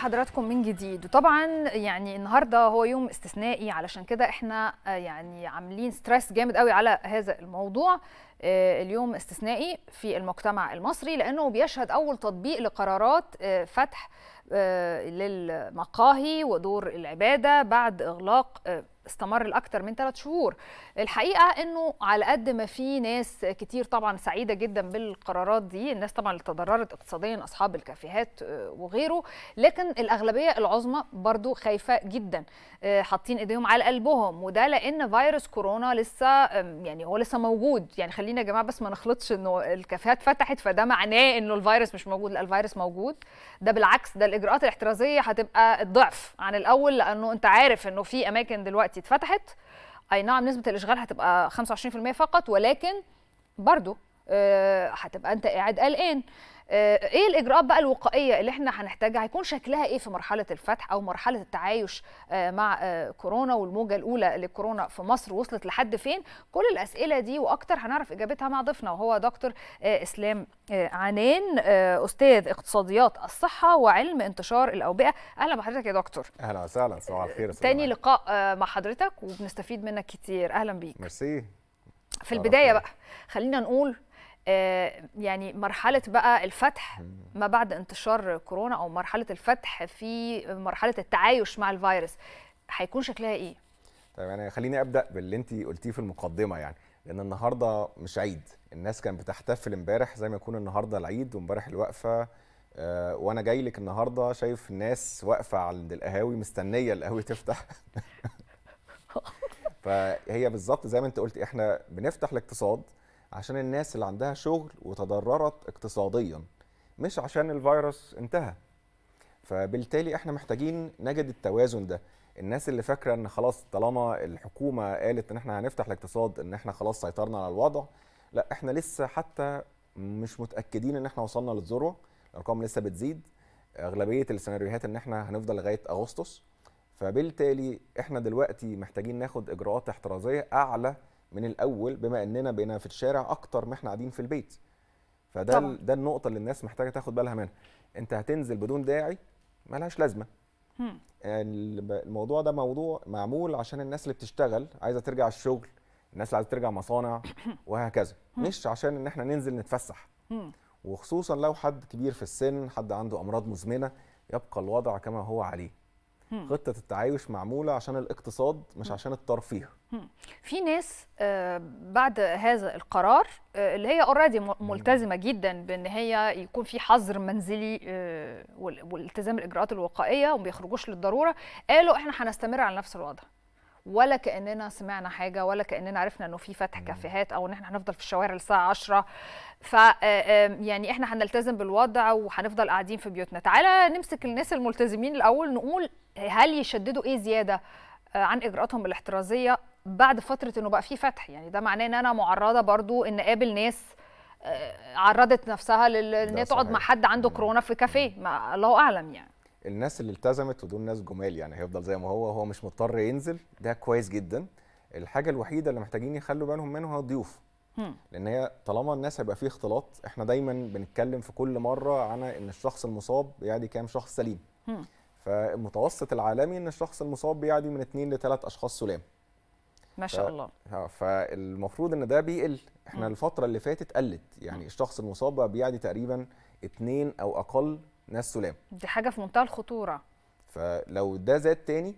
بحضراتكم من جديد وطبعا يعني النهارده هو يوم استثنائي علشان كده احنا آه، يعني عاملين ستريس جامد قوي على هذا الموضوع آه، اليوم استثنائي في المجتمع المصري لانه بيشهد اول تطبيق لقرارات آه، فتح للمقاهي ودور العباده بعد اغلاق استمر لاكثر من ثلاث شهور الحقيقه انه على قد ما في ناس كتير طبعا سعيده جدا بالقرارات دي الناس طبعا اللي تضررت اقتصاديا اصحاب الكافيهات وغيره لكن الاغلبيه العظمى برضو خايفه جدا آه، حاطين ايديهم على قلبهم وده لان فيروس كورونا لسه يعني هو لسه موجود يعني خلينا يا جماعه بس ما نخلطش انه الكافيهات فتحت فده معناه انه الفيروس مش موجود لا الفيروس موجود ده بالعكس ده الاجراءات الاحترازيه هتبقى الضعف عن الاول لانه انت عارف انه في اماكن دلوقتي دلوقتي اتفتحت اي نعم نسبه الاشغال هتبقى 25% فقط ولكن برضو آه، هتبقى انت قاعد قلقان آه، ايه الاجراءات بقى الوقائيه اللي احنا هنحتاجها هيكون شكلها ايه في مرحله الفتح او مرحله التعايش آه، مع آه، كورونا والموجه الاولى لكورونا في مصر وصلت لحد فين كل الاسئله دي واكتر هنعرف اجابتها مع ضيفنا وهو دكتور اسلام عنان استاذ اقتصاديات الصحه وعلم انتشار الاوبئه اهلا بحضرتك يا دكتور اهلا وسهلا صباح الخير تاني لقاء مع حضرتك وبنستفيد منك كتير اهلا بيك ميرسي في البدايه بقى خلينا نقول آه، يعني مرحله بقى الفتح ما بعد انتشار كورونا او مرحله الفتح في مرحله التعايش مع الفيروس هيكون شكلها ايه طيب انا يعني خليني ابدا باللي انت قلتيه في المقدمه يعني لان النهارده مش عيد الناس كانت بتحتفل امبارح زي ما يكون النهارده العيد وامبارح الوقفه آه، وانا جاي لك النهارده شايف ناس واقفه عند القهاوي مستنيه القهاوي تفتح فهي بالظبط زي ما انت قلت احنا بنفتح الاقتصاد عشان الناس اللي عندها شغل وتضررت اقتصاديا مش عشان الفيروس انتهى فبالتالي احنا محتاجين نجد التوازن ده الناس اللي فاكره ان خلاص طالما الحكومه قالت ان احنا هنفتح الاقتصاد ان احنا خلاص سيطرنا على الوضع لا احنا لسه حتى مش متاكدين ان احنا وصلنا للذروه الارقام لسه بتزيد اغلبيه السيناريوهات ان احنا هنفضل لغايه اغسطس فبالتالي احنا دلوقتي محتاجين ناخد اجراءات احترازيه اعلى من الاول بما اننا بقينا في الشارع اكتر ما احنا قاعدين في البيت فده طبعا. ده النقطه اللي الناس محتاجه تاخد بالها منها انت هتنزل بدون داعي ملهاش لازمه الموضوع ده موضوع معمول عشان الناس اللي بتشتغل عايزه ترجع الشغل الناس اللي عايزه ترجع مصانع وهكذا مش عشان ان احنا ننزل نتفسح وخصوصا لو حد كبير في السن حد عنده امراض مزمنه يبقى الوضع كما هو عليه خطه التعايش معموله عشان الاقتصاد مش عشان الترفيه في ناس آه، بعد هذا القرار آه، اللي هي اوريدي ملتزمه جدا بان هي يكون في حظر منزلي آه، والالتزام الاجراءات الوقائيه وما بيخرجوش للضروره قالوا احنا هنستمر على نفس الوضع ولا كاننا سمعنا حاجه ولا كاننا عرفنا انه في فتح كافيهات او ان احنا هنفضل في الشوارع الساعه 10 ف آه، يعني احنا هنلتزم بالوضع وهنفضل قاعدين في بيوتنا تعالى نمسك الناس الملتزمين الاول نقول هل يشددوا ايه زياده آه، عن اجراءاتهم الاحترازيه بعد فتره انه بقى في فتح يعني ده معناه ان انا معرضه برضو ان اقابل ناس آه، عرضت نفسها لان تقعد مع حد عنده كورونا في كافيه الله اعلم يعني الناس اللي التزمت ودول ناس جمال يعني هيفضل زي ما هو هو مش مضطر ينزل ده كويس جدا الحاجه الوحيده اللي محتاجين يخلوا بالهم منها الضيوف لان هي طالما الناس هيبقى فيه اختلاط احنا دايما بنتكلم في كل مره عن ان الشخص المصاب بيعدي كام شخص سليم فالمتوسط العالمي ان الشخص المصاب بيعدي من اثنين لثلاث اشخاص سلام ما شاء الله فالمفروض ان ده بيقل احنا الفتره اللي فاتت قلت يعني الشخص المصاب بيعدي تقريبا اثنين او اقل ناس سلام دي حاجه في منتهى الخطوره فلو ده زاد تاني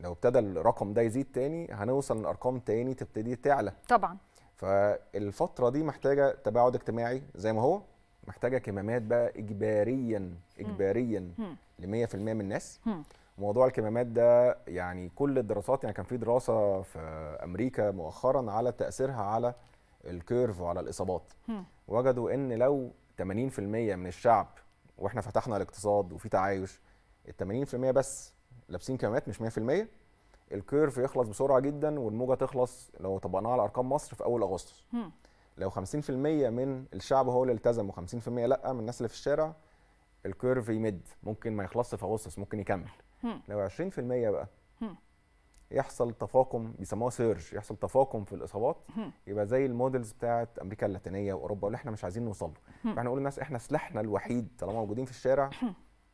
لو ابتدى الرقم ده يزيد تاني هنوصل لارقام تاني تبتدي تعلى طبعا فالفتره دي محتاجه تباعد اجتماعي زي ما هو محتاجه كمامات بقى اجباريا اجباريا ل 100% من الناس موضوع الكمامات ده يعني كل الدراسات يعني كان في دراسه في امريكا مؤخرا على تاثيرها على الكيرف وعلى الاصابات وجدوا ان لو 80% من الشعب واحنا فتحنا الاقتصاد وفي تعايش ال 80% بس لابسين كمامات مش 100% الكيرف يخلص بسرعه جدا والموجه تخلص لو طبقناها على ارقام مصر في اول اغسطس لو 50% من الشعب هو اللي التزم و50% لا من الناس اللي في الشارع الكيرف يمد ممكن ما يخلصش في اغسطس ممكن يكمل لو 20% بقى يحصل تفاقم بيسموها سيرج يحصل تفاقم في الاصابات يبقى زي المودلز بتاعه امريكا اللاتينيه واوروبا اللي احنا مش عايزين نوصل له فاحنا نقول للناس احنا سلاحنا الوحيد طالما موجودين في الشارع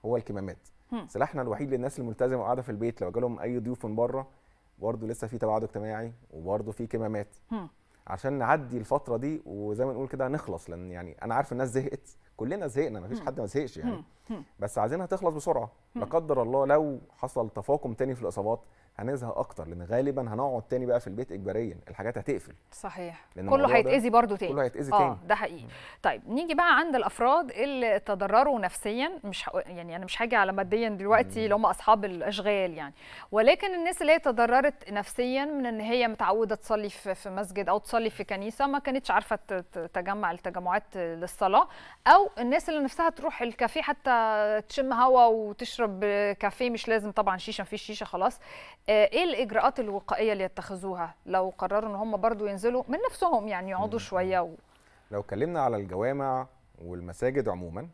هو الكمامات سلاحنا الوحيد للناس الملتزمه وقاعده في البيت لو جالهم اي ضيوف من بره برضه لسه في تباعد اجتماعي وبرضه في كمامات عشان نعدي الفتره دي وزي ما نقول كده نخلص لان يعني انا عارف الناس زهقت كلنا زهقنا مفيش حد ما زهقش يعني بس عايزينها تخلص بسرعه لا قدر الله لو حصل تفاقم تاني في الاصابات هنزهق اكتر لان غالبا هنقعد تاني بقى في البيت اجباريا الحاجات هتقفل صحيح كله هيتاذي برضه تاني كله هيتاذي آه تاني ده حقيقي طيب نيجي بقى عند الافراد اللي تضرروا نفسيا مش يعني انا مش هاجي على ماديا دلوقتي اللي هم اصحاب الاشغال يعني ولكن الناس اللي هي تضررت نفسيا من ان هي متعوده تصلي في, في مسجد او تصلي في كنيسه ما كانتش عارفه تجمع التجمعات للصلاه او الناس اللي نفسها تروح الكافيه حتى تشم هوا وتشرب كافيه مش لازم طبعا شيشه مفيش شيشه خلاص آه، ايه الاجراءات الوقائيه اللي يتخذوها لو قرروا ان هم برضو ينزلوا من نفسهم يعني يقعدوا شويه و... لو اتكلمنا على الجوامع والمساجد عموما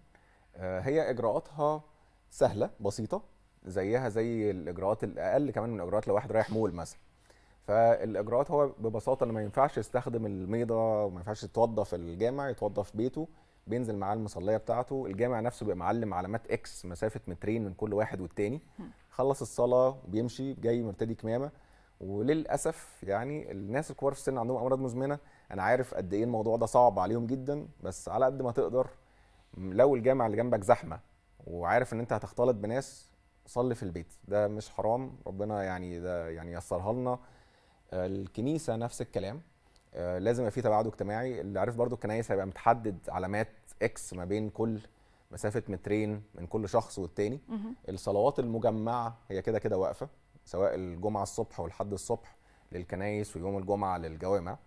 آه، هي اجراءاتها سهله بسيطه زيها زي الاجراءات الاقل كمان من اجراءات لو واحد رايح مول مثلا فالاجراءات هو ببساطه اللي ما ينفعش يستخدم الميضه وما ينفعش يتوضى في الجامع يتوضى في بيته بينزل معاه المصليه بتاعته الجامع نفسه بيبقى معلم علامات اكس مسافه مترين من كل واحد والتاني خلص الصلاه بيمشي جاي مرتدي كمامه وللاسف يعني الناس الكبار في السن عندهم امراض مزمنه انا عارف قد ايه الموضوع ده صعب عليهم جدا بس على قد ما تقدر لو الجامع اللي جنبك زحمه وعارف ان انت هتختلط بناس صلي في البيت ده مش حرام ربنا يعني ده يعني يسرها لنا الكنيسه نفس الكلام آه، لازم يبقى في تباعد اجتماعي اللي عارف برضو الكنايس هيبقى متحدد علامات اكس ما بين كل مسافه مترين من كل شخص والتاني الصلوات المجمعه هي كده كده واقفه سواء الجمعه الصبح والحد الصبح للكنايس ويوم الجمعه للجوامع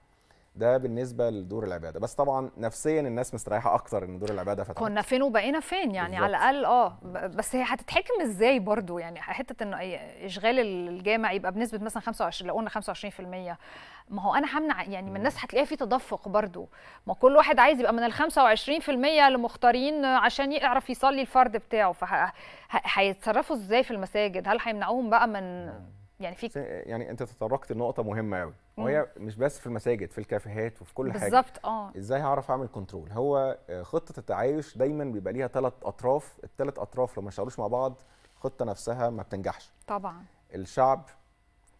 ده بالنسبه لدور العباده بس طبعا نفسيا الناس مستريحه اكتر ان دور العباده فتح كنا فين وبقينا فين يعني بالزبط. على الاقل اه بس هي هتتحكم ازاي برضو يعني حته ان اشغال الجامع يبقى بنسبه مثلا 25 لو قلنا 25% ما هو انا همنع يعني من الناس هتلاقيها في تدفق برضو ما كل واحد عايز يبقى من ال 25% لمختارين عشان يعرف يصلي الفرد بتاعه فهيتصرفوا ازاي في المساجد هل هيمنعوهم بقى من يعني في يعني انت تطرقت لنقطه مهمه قوي وهي مش بس في المساجد في الكافيهات وفي كل حاجه بالظبط اه ازاي هعرف اعمل كنترول هو آه، خطه التعايش دايما بيبقى ليها ثلاث اطراف الثلاث اطراف لو ما اشتغلوش مع بعض الخطه نفسها ما بتنجحش طبعا الشعب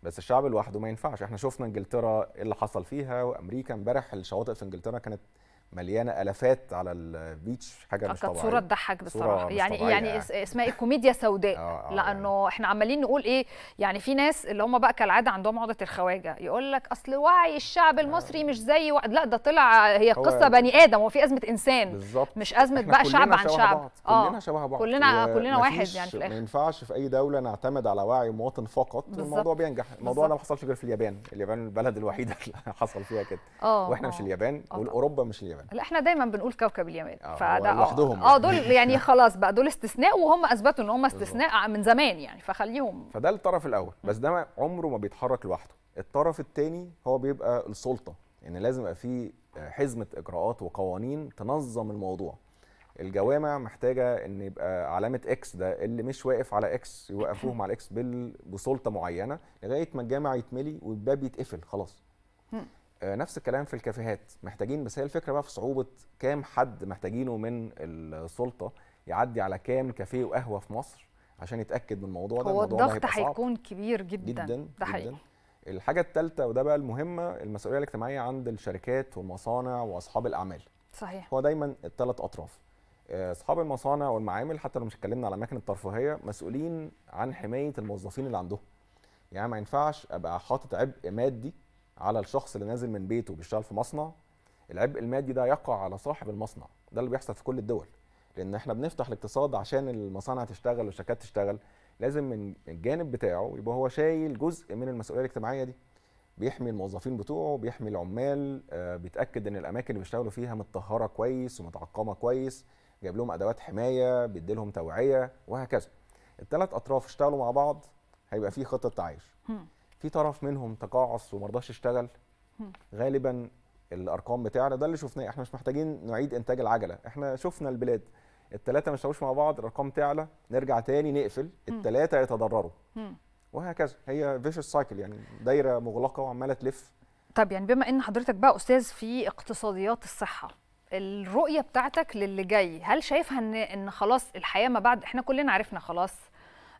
بس الشعب لوحده ما ينفعش احنا شفنا انجلترا إيه اللي حصل فيها وامريكا امبارح الشواطئ في انجلترا كانت مليانه الافات على البيتش حاجه مش طبيعيه صوره تضحك بصراحه يعني, يعني يعني, يعني اسمها ايه كوميديا سوداء آه آه يعني. لانه يعني. احنا عمالين نقول ايه يعني في ناس اللي هم بقى كالعاده عندهم عقده الخواجه يقول لك اصل وعي الشعب المصري آه. مش زي وعي. لا ده طلع هي قصه بني ادم هو في ازمه انسان بالزبط. مش ازمه بقى شعب عن شعب بعض. آه. كلنا شبه بعض كلنا كلنا واحد يعني في الاخر ما ينفعش في اي دوله نعتمد على وعي مواطن فقط بالزبط. الموضوع بينجح الموضوع ده ما حصلش غير في اليابان اليابان البلد الوحيده اللي حصل فيها كده آه. واحنا مش آه. اليابان آه، والاوروبا مش اليابان اليمن لا احنا دايما بنقول كوكب اليمن آه، فده آه، لوحدهم اه يعني. دول يعني خلاص بقى دول استثناء وهم اثبتوا ان هم استثناء من زمان يعني فخليهم فده الطرف الاول بس ده عمره ما بيتحرك لوحده الطرف الثاني هو بيبقى السلطه ان يعني لازم يبقى في حزمه اجراءات وقوانين تنظم الموضوع الجوامع محتاجه ان يبقى علامه اكس ده اللي مش واقف على اكس يوقفوهم على اكس بسلطه معينه لغايه ما الجامع يتملي والباب يتقفل خلاص آه، نفس الكلام في الكافيهات محتاجين بس هي الفكره بقى في صعوبه كام حد محتاجينه من السلطه يعدي على كام كافيه وقهوه في مصر عشان يتاكد من الموضوع ده هو الضغط هيكون كبير جدا جدا ده حقيقي الحاجه الثالثه وده بقى المهمه المسؤوليه الاجتماعيه عند الشركات والمصانع واصحاب الاعمال صحيح هو دايما الثلاث اطراف آه، اصحاب المصانع والمعامل حتى لو مش اتكلمنا على اماكن الترفيهيه مسؤولين عن حمايه الموظفين اللي عندهم يعني ما ينفعش ابقى حاطط عبء مادي على الشخص اللي نازل من بيته بيشتغل في مصنع العبء المادي ده يقع على صاحب المصنع ده اللي بيحصل في كل الدول لان احنا بنفتح الاقتصاد عشان المصانع تشتغل والشركات تشتغل لازم من الجانب بتاعه يبقى هو شايل جزء من المسؤوليه الاجتماعيه دي بيحمي الموظفين بتوعه بيحمي العمال آه، بيتاكد ان الاماكن اللي بيشتغلوا فيها متطهره كويس ومتعقمه كويس جايب لهم ادوات حمايه بيدي لهم توعيه وهكذا الثلاث اطراف اشتغلوا مع بعض هيبقى في خطه تعايش في طرف منهم تقاعس وما رضاش يشتغل غالبا الارقام بتاعنا ده اللي شفناه احنا مش محتاجين نعيد انتاج العجله احنا شفنا البلاد الثلاثه ما اشتغلوش مع بعض الارقام تعلى نرجع تاني نقفل الثلاثه يتضرروا وهكذا هي فيشس سايكل يعني دايره مغلقه وعماله تلف طب يعني بما ان حضرتك بقى استاذ في اقتصاديات الصحه الرؤيه بتاعتك للي جاي هل شايفها ان ان خلاص الحياه ما بعد احنا كلنا عرفنا خلاص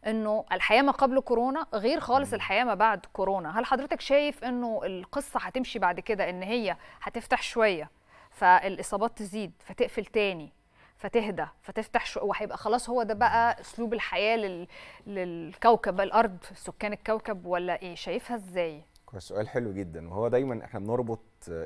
انه الحياه ما قبل كورونا غير خالص الحياه ما بعد كورونا هل حضرتك شايف انه القصه هتمشي بعد كده ان هي هتفتح شويه فالاصابات تزيد فتقفل تاني فتهدى فتفتح شو وهيبقى خلاص هو ده بقى اسلوب الحياه لل... للكوكب الارض سكان الكوكب ولا ايه شايفها ازاي كويس سؤال حلو جدا وهو دايما احنا بنربط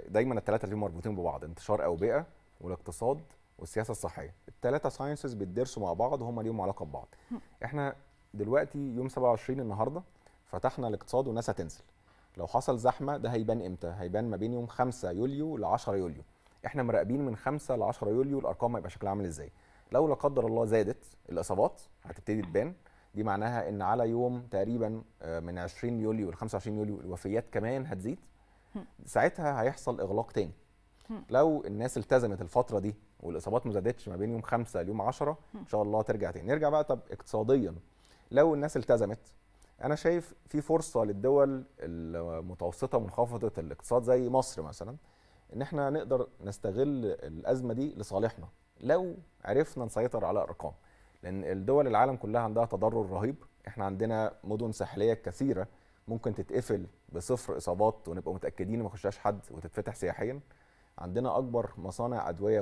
دايما الثلاثه دي مربوطين ببعض انتشار اوبئه والاقتصاد والسياسه الصحيه الثلاثه ساينسز بيدرسوا مع بعض وهم ليهم علاقه ببعض احنا دلوقتي يوم 27 النهارده فتحنا الاقتصاد وناس هتنزل لو حصل زحمه ده هيبان امتى هيبان ما بين يوم 5 يوليو ل 10 يوليو احنا مراقبين من 5 ل 10 يوليو الارقام هيبقى شكلها عامل ازاي لو لا قدر الله زادت الاصابات هتبتدي تبان دي معناها ان على يوم تقريبا آه، من 20 يوليو ل 25 يوليو الوفيات كمان هتزيد ساعتها هيحصل اغلاق تاني لو الناس التزمت الفتره دي والاصابات ما زادتش ما بين يوم 5 ليوم 10 ان شاء الله ترجع تاني نرجع بقى طب اقتصاديا لو الناس التزمت انا شايف في فرصه للدول المتوسطه منخفضه الاقتصاد زي مصر مثلا ان احنا نقدر نستغل الازمه دي لصالحنا لو عرفنا نسيطر على الارقام لان الدول العالم كلها عندها تضرر رهيب احنا عندنا مدن ساحليه كثيره ممكن تتقفل بصفر اصابات ونبقى متاكدين ما يخشهاش حد وتتفتح سياحيا عندنا اكبر مصانع ادويه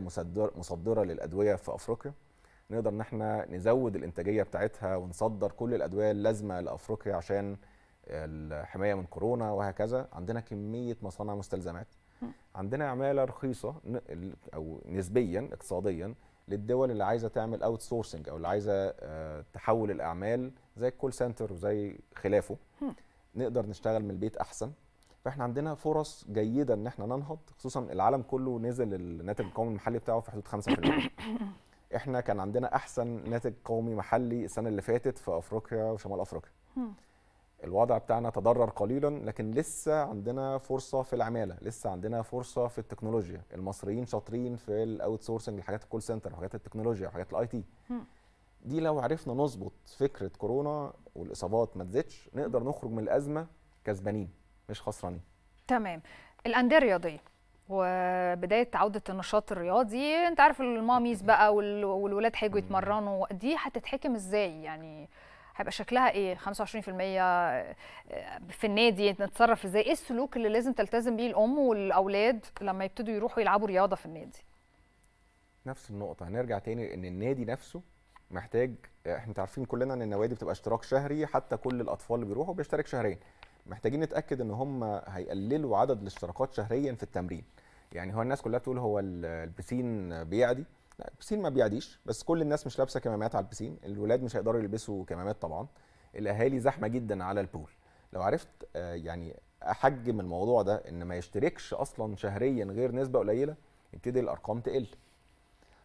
مصدره للادويه في افريقيا نقدر ان احنا نزود الانتاجيه بتاعتها ونصدر كل الادويه اللازمه لافريقيا عشان الحمايه من كورونا وهكذا عندنا كميه مصانع مستلزمات عندنا عماله رخيصه او نسبيا اقتصاديا للدول اللي عايزه تعمل اوت سورسنج او اللي عايزه آه، تحول الاعمال زي الكول سنتر وزي خلافه نقدر نشتغل من البيت احسن فاحنا عندنا فرص جيده ان احنا ننهض خصوصا العالم كله نزل الناتج القومي المحلي بتاعه في حدود 5% احنا كان عندنا احسن ناتج قومي محلي السنه اللي فاتت في افريقيا وشمال افريقيا الوضع بتاعنا تضرر قليلا لكن لسه عندنا فرصه في العماله لسه عندنا فرصه في التكنولوجيا المصريين شاطرين في الاوت سورسنج لحاجات الكول سنتر وحاجات التكنولوجيا وحاجات الاي تي دي لو عرفنا نظبط فكره كورونا والاصابات ما تزيدش نقدر نخرج من الازمه كسبانين مش خسرانين تمام الانديه الرياضيه وبدايه عوده النشاط الرياضي انت عارف الماميز بقى والولاد هيجوا يتمرنوا دي هتتحكم ازاي يعني هيبقى شكلها ايه 25% آه، في النادي نتصرف ازاي ايه السلوك اللي لازم تلتزم بيه الام والاولاد لما يبتدوا يروحوا يلعبوا رياضه في النادي نفس النقطه هنرجع تاني ان النادي نفسه محتاج احنا عارفين كلنا ان النوادي بتبقى اشتراك شهري حتى كل الاطفال اللي بيروحوا بيشترك شهرين محتاجين نتاكد ان هم هيقللوا عدد الاشتراكات شهريا في التمرين يعني هو الناس كلها بتقول هو البسين بيعدي لا البسين ما بيعديش بس كل الناس مش لابسه كمامات على البسين الولاد مش هيقدروا يلبسوا كمامات طبعا الاهالي زحمه جدا على البول لو عرفت آه، يعني احجم الموضوع ده ان ما يشتركش اصلا شهريا غير نسبه قليله يبتدي الارقام تقل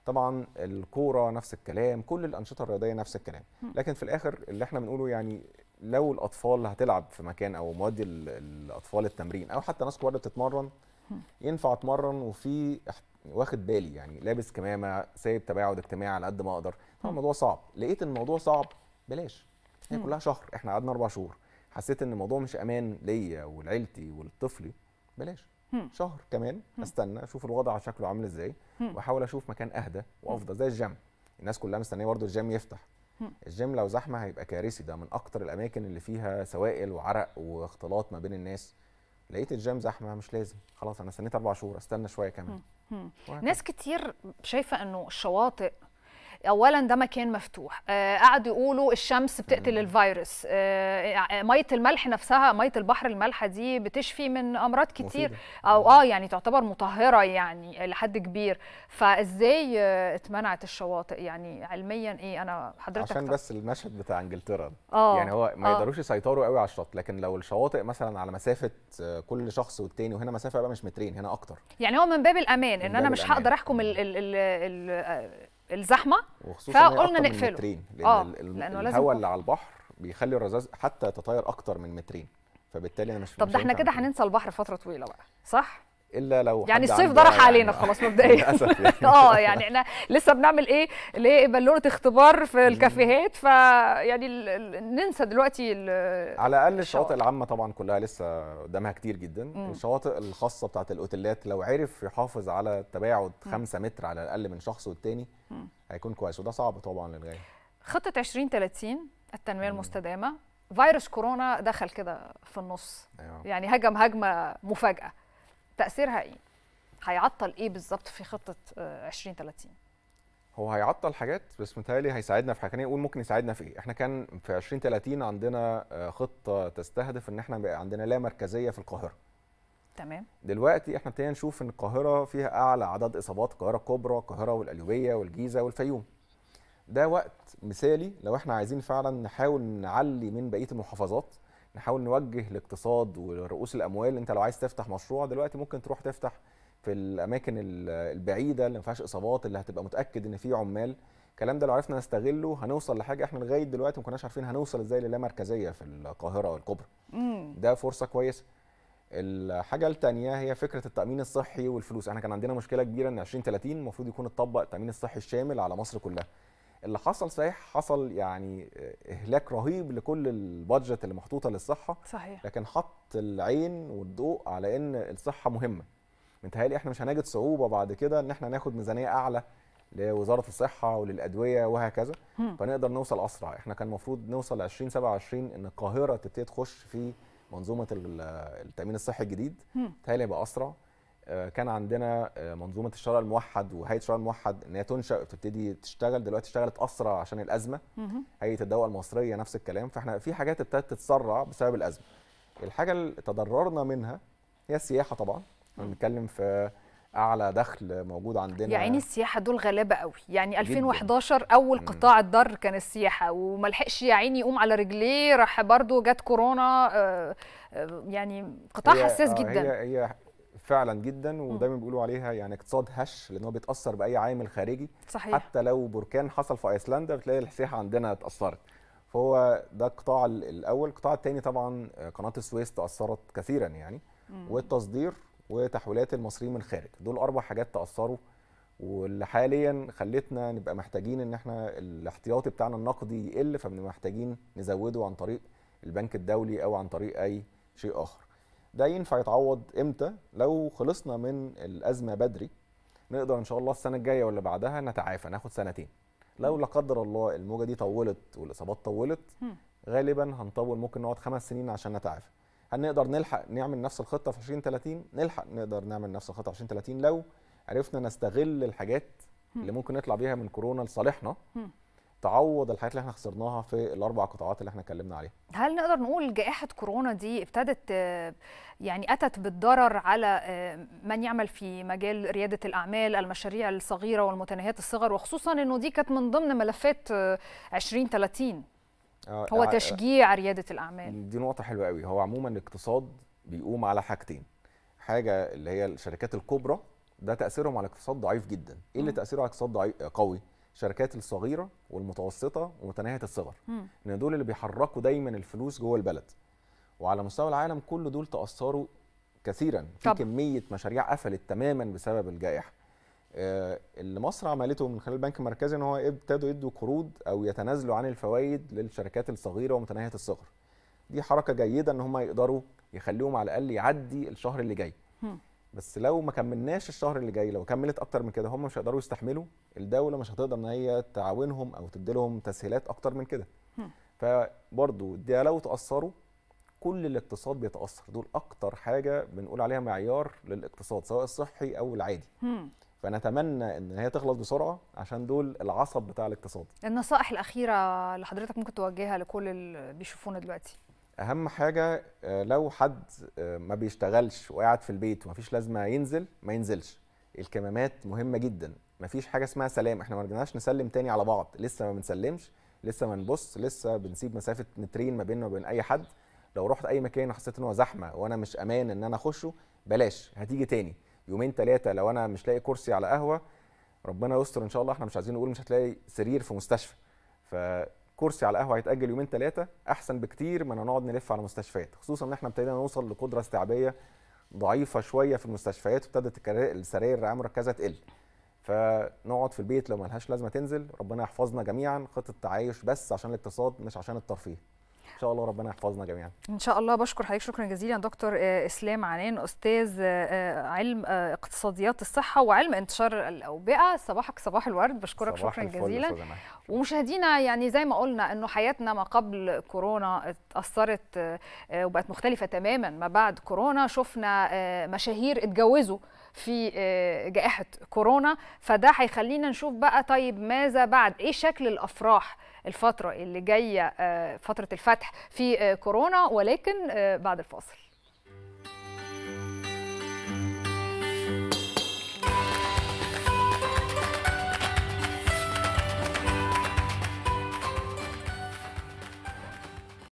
طبعا الكوره نفس الكلام كل الانشطه الرياضيه نفس الكلام لكن في الاخر اللي احنا بنقوله يعني لو الاطفال هتلعب في مكان او مودي الاطفال التمرين او حتى ناس كبار بتتمرن ينفع اتمرن وفي واخد بالي يعني لابس كمامه سايب تباعد اجتماعي على قد ما اقدر الموضوع صعب لقيت ان الموضوع صعب بلاش هي كلها شهر احنا قعدنا اربع شهور حسيت ان الموضوع مش امان ليا ولعيلتي ولطفلي بلاش شهر كمان استنى اشوف الوضع شكله عامل ازاي واحاول اشوف مكان اهدى وافضل زي الجيم الناس كلها مستنيه برضه الجيم يفتح الجيم لو زحمه هيبقى كارثي ده من اكتر الاماكن اللي فيها سوائل وعرق واختلاط ما بين الناس لقيت الجيم زحمه مش لازم خلاص انا استنيت اربع شهور استنى شويه كمان ناس كتير شايفه انه الشواطئ اولا ده مكان مفتوح آه، قعدوا يقولوا الشمس بتقتل الفيروس آه، آه، ميه الملح نفسها ميه البحر المالحه دي بتشفي من امراض كتير مفيدة. او اه يعني تعتبر مطهره يعني لحد كبير فازاي اتمنعت الشواطئ يعني علميا ايه انا حضرتك عشان بس المشهد بتاع انجلترا آه. يعني هو ما يقدروش يسيطروا قوي على الشط لكن لو الشواطئ مثلا على مسافه كل شخص والتاني وهنا مسافه بقى مش مترين هنا اكتر يعني هو من باب الامان ان انا مش هقدر احكم ال ال ال الزحمه فقلنا نقفله اه لان لأنه الهواء اللي على البحر بيخلي الرذاذ حتى يتطاير اكتر من مترين فبالتالي انا مش طب ده احنا كده هننسى البحر فتره طويله بقى صح الا لو يعني الصيف ده راح يعني علينا يعني خلاص مبدئيا اه يعني احنا لسه بنعمل ايه ليه بالونه اختبار في الكافيهات فيعني ننسى دلوقتي على الاقل الشواطئ العامه طبعا كلها لسه قدامها كتير جدا مم. الشواطئ الخاصه بتاعت الاوتيلات لو عرف يحافظ على تباعد 5 متر على الاقل من شخص والتاني هيكون كويس وده صعب طبعا للغايه خطه 2030 التنميه مم. المستدامه فيروس كورونا دخل كده في النص أيوه. يعني هجم هجمه مفاجاه تاثيرها ايه هيعطل ايه بالظبط في خطه 2030 آه، هو هيعطل حاجات بس متهيألي هيساعدنا في حاجه خليني ممكن يساعدنا في ايه احنا كان في 2030 عندنا آه، خطه تستهدف ان احنا بقى عندنا لا مركزيه في القاهره تمام دلوقتي احنا ابتدينا نشوف ان القاهره فيها اعلى عدد اصابات القاهره الكبرى القاهره والألوبية والجيزه والفيوم ده وقت مثالي لو احنا عايزين فعلا نحاول نعلي من بقيه المحافظات نحاول نوجه الاقتصاد ورؤوس الاموال انت لو عايز تفتح مشروع دلوقتي ممكن تروح تفتح في الاماكن البعيده اللي ما فيهاش اصابات اللي هتبقى متاكد ان في عمال الكلام ده لو عرفنا نستغله هنوصل لحاجه احنا لغايه دلوقتي ما كناش عارفين هنوصل ازاي للامركزيه في القاهره الكبرى ده فرصه كويسه الحاجه الثانيه هي فكره التامين الصحي والفلوس احنا كان عندنا مشكله كبيره ان 2030 المفروض يكون اتطبق التامين الصحي الشامل على مصر كلها اللي حصل صحيح حصل يعني اهلاك رهيب لكل البادجت اللي محطوطه للصحه صحيح لكن حط العين والضوء على ان الصحه مهمه متهيألي احنا مش هنجد صعوبه بعد كده ان احنا ناخد ميزانيه اعلى لوزاره الصحه وللادويه وهكذا م. فنقدر نوصل اسرع احنا كان المفروض نوصل 2027 ان القاهره تبتدي تخش في منظومه التامين الصحي الجديد متهيألي هيبقى اسرع آه، كان عندنا آه، منظومه الشرع الموحد وهيئه الشرع الموحد ان هي تنشا وتبتدي تشتغل دلوقتي اشتغلت اسرع عشان الازمه هيئه الدواء المصريه نفس الكلام فاحنا في حاجات ابتدت تتسرع بسبب الازمه الحاجه اللي تضررنا منها هي السياحه طبعا بنتكلم في اعلى دخل موجود عندنا يا عيني إيه السياحه دول غلابه قوي يعني 2011 جداً. اول قطاع الضر كان السياحه وما لحقش يا عيني يقوم على رجليه راح برضو جت كورونا آه، يعني قطاع حساس جدا هي هي فعلا جدا ودايما بيقولوا عليها يعني اقتصاد هش لان هو بيتاثر باي عامل خارجي صحيح. حتى لو بركان حصل في ايسلندا بتلاقي السياحه عندنا اتاثرت فهو ده القطاع الاول القطاع الثاني طبعا آه، قناه السويس تاثرت كثيرا يعني مم. والتصدير وتحويلات المصريين من الخارج دول اربع حاجات تاثروا واللي حاليا خلتنا نبقى محتاجين ان احنا الاحتياطي بتاعنا النقدي يقل فبنبقى محتاجين نزوده عن طريق البنك الدولي او عن طريق اي شيء اخر ده ينفع يتعوض امتى لو خلصنا من الازمه بدري نقدر ان شاء الله السنه الجايه واللي بعدها نتعافى ناخد سنتين لو لا قدر الله الموجه دي طولت والاصابات طولت غالبا هنطول ممكن نقعد خمس سنين عشان نتعافى هنقدر نلحق نعمل نفس الخطه في 2030 نلحق نقدر نعمل نفس الخطه في 2030 لو عرفنا نستغل الحاجات اللي ممكن نطلع بيها من كورونا لصالحنا تعوض الحاجات اللي احنا خسرناها في الاربع قطاعات اللي احنا اتكلمنا عليها. هل نقدر نقول جائحه كورونا دي ابتدت يعني اتت بالضرر على آه، من يعمل في مجال رياده الاعمال، المشاريع الصغيره والمتناهيات الصغر وخصوصا انه دي كانت من ضمن ملفات 20 آه، 30 آه، هو تشجيع رياده الاعمال. دي نقطه حلوه قوي، هو عموما الاقتصاد بيقوم على حاجتين. حاجه اللي هي الشركات الكبرى ده تاثيرهم على الاقتصاد ضعيف جدا، ايه اللي تاثيره على الاقتصاد ضعيف قوي؟ الشركات الصغيره والمتوسطه ومتناهيه الصغر ان دول اللي بيحركوا دايما الفلوس جوه البلد وعلى مستوى العالم كل دول تاثروا كثيرا في طب. كميه مشاريع قفلت تماما بسبب الجائحه آه، اللي مصر عملته من خلال البنك المركزي ان هو ابتدوا يدوا قروض او يتنازلوا عن الفوائد للشركات الصغيره ومتناهيه الصغر دي حركه جيده ان هم يقدروا يخليهم على الاقل يعدي الشهر اللي جاي بس لو ما كملناش الشهر اللي جاي لو كملت اكتر من كده هم مش هيقدروا يستحملوا الدوله مش هتقدر ان هي تعاونهم او تدي لهم تسهيلات اكتر من كده فبرضو ده لو تاثروا كل الاقتصاد بيتاثر دول اكتر حاجه بنقول عليها معيار للاقتصاد سواء الصحي او العادي فنتمنى ان هي تخلص بسرعه عشان دول العصب بتاع الاقتصاد النصائح الاخيره اللي حضرتك ممكن توجهها لكل اللي بيشوفونا دلوقتي اهم حاجه آه، لو حد آه، ما بيشتغلش وقاعد في البيت ومفيش لازمه ينزل ما ينزلش الكمامات مهمه جدا مفيش حاجه اسمها سلام احنا ما رجعناش نسلم تاني على بعض لسه ما بنسلمش لسه ما نبص لسه بنسيب مسافه مترين ما بيننا وبين اي حد لو رحت اي مكان وحسيت ان هو زحمه وانا مش امان ان انا اخشه بلاش هتيجي تاني يومين ثلاثه لو انا مش لاقي كرسي على قهوه ربنا يستر ان شاء الله احنا مش عايزين نقول مش هتلاقي سرير في مستشفى ف كرسي على القهوه هيتاجل يومين ثلاثه احسن بكتير ما نقعد نلف على المستشفيات خصوصا ان احنا ابتدينا نوصل لقدره استيعابيه ضعيفه شويه في المستشفيات وابتدت السراير الرعايه المركزه تقل فنقعد في البيت لو ملهاش لازمه تنزل ربنا يحفظنا جميعا خطه تعايش بس عشان الاقتصاد مش عشان الترفيه ان شاء الله ربنا يحفظنا جميعا ان شاء الله بشكر حضرتك شكرا جزيلا دكتور آه، اسلام عنان استاذ آه، آه، علم اقتصاديات الصحه وعلم انتشار الاوبئه صباحك صباح الورد بشكرك صباح شكرا جزيلا ومشاهدينا يعني زي ما قلنا انه حياتنا ما قبل كورونا اتاثرت وبقت مختلفه تماما ما بعد كورونا شفنا مشاهير اتجوزوا في جائحه كورونا فده هيخلينا نشوف بقى طيب ماذا بعد ايه شكل الافراح الفتره اللي جايه آه، فتره الفتح في آه، كورونا ولكن آه، بعد الفاصل